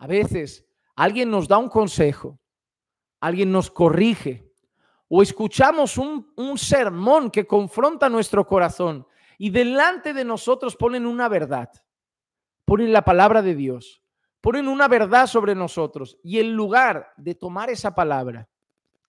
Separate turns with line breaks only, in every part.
A veces alguien nos da un consejo, alguien nos corrige o escuchamos un, sermón que confronta nuestro corazón y delante de nosotros ponen una verdad, ponen la palabra de Dios, ponen una verdad sobre nosotros y en lugar de tomar esa palabra,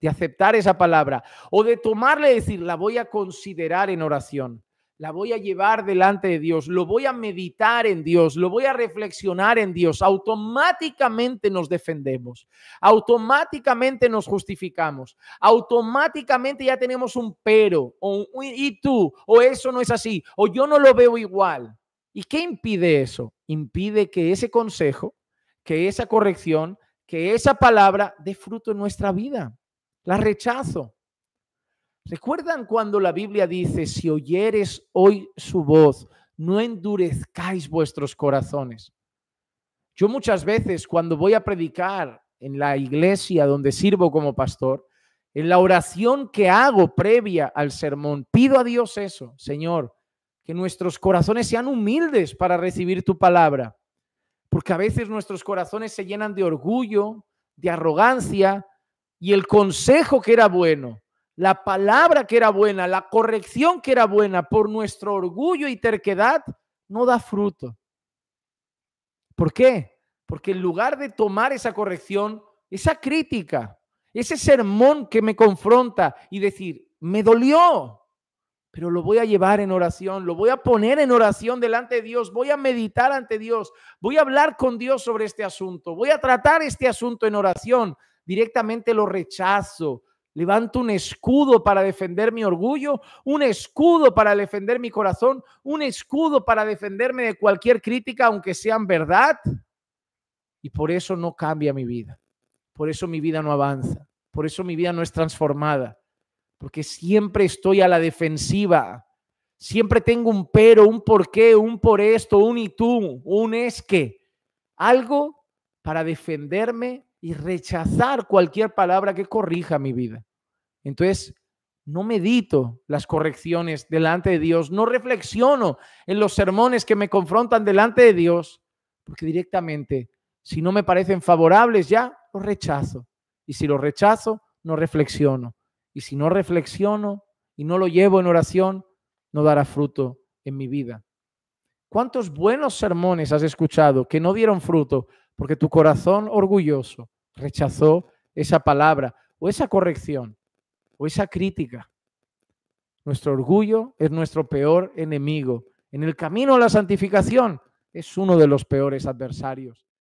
de aceptar esa palabra o de tomarle y decir, la voy a considerar en oración, la voy a llevar delante de Dios, lo voy a meditar en Dios, lo voy a reflexionar en Dios, automáticamente nos defendemos, automáticamente nos justificamos, automáticamente ya tenemos un pero, o un, y tú, o eso no es así, o yo no lo veo igual. ¿Y qué impide eso? Impide que ese consejo, que esa corrección, que esa palabra dé fruto en nuestra vida. La rechazo, ¿Recuerdan cuando la Biblia dice, si oyeres hoy su voz, no endurezcáis vuestros corazones? Yo muchas veces cuando voy a predicar en la iglesia donde sirvo como pastor, en la oración que hago previa al sermón, pido a Dios eso, Señor, que nuestros corazones sean humildes para recibir tu palabra, porque a veces nuestros corazones se llenan de orgullo, de arrogancia, y el consejo que era bueno la palabra que era buena, la corrección que era buena, por nuestro orgullo y terquedad, no da fruto. ¿Por qué? Porque en lugar de tomar esa corrección, esa crítica, ese sermón que me confronta y decir, me dolió, pero lo voy a llevar en oración, lo voy a poner en oración delante de Dios, voy a meditar ante Dios, voy a hablar con Dios sobre este asunto, voy a tratar este asunto en oración, directamente lo rechazo, Levanto un escudo para defender mi orgullo, un escudo para defender mi corazón, un escudo para defenderme de cualquier crítica, aunque sean verdad. Y por eso no cambia mi vida. Por eso mi vida no avanza. Por eso mi vida no es transformada. Porque siempre estoy a la defensiva. Siempre tengo un pero, un por qué, un por esto, un y tú, un es que. Algo para defenderme y rechazar cualquier palabra que corrija mi vida. Entonces, no medito las correcciones delante de Dios, no reflexiono en los sermones que me confrontan delante de Dios, porque directamente, si no me parecen favorables ya, los rechazo. Y si los rechazo, no reflexiono. Y si no reflexiono y no lo llevo en oración, no dará fruto en mi vida. ¿Cuántos buenos sermones has escuchado que no dieron fruto porque tu corazón orgulloso rechazó esa palabra o esa corrección o esa crítica. Nuestro orgullo es nuestro peor enemigo. En el camino a la santificación es uno de los peores adversarios.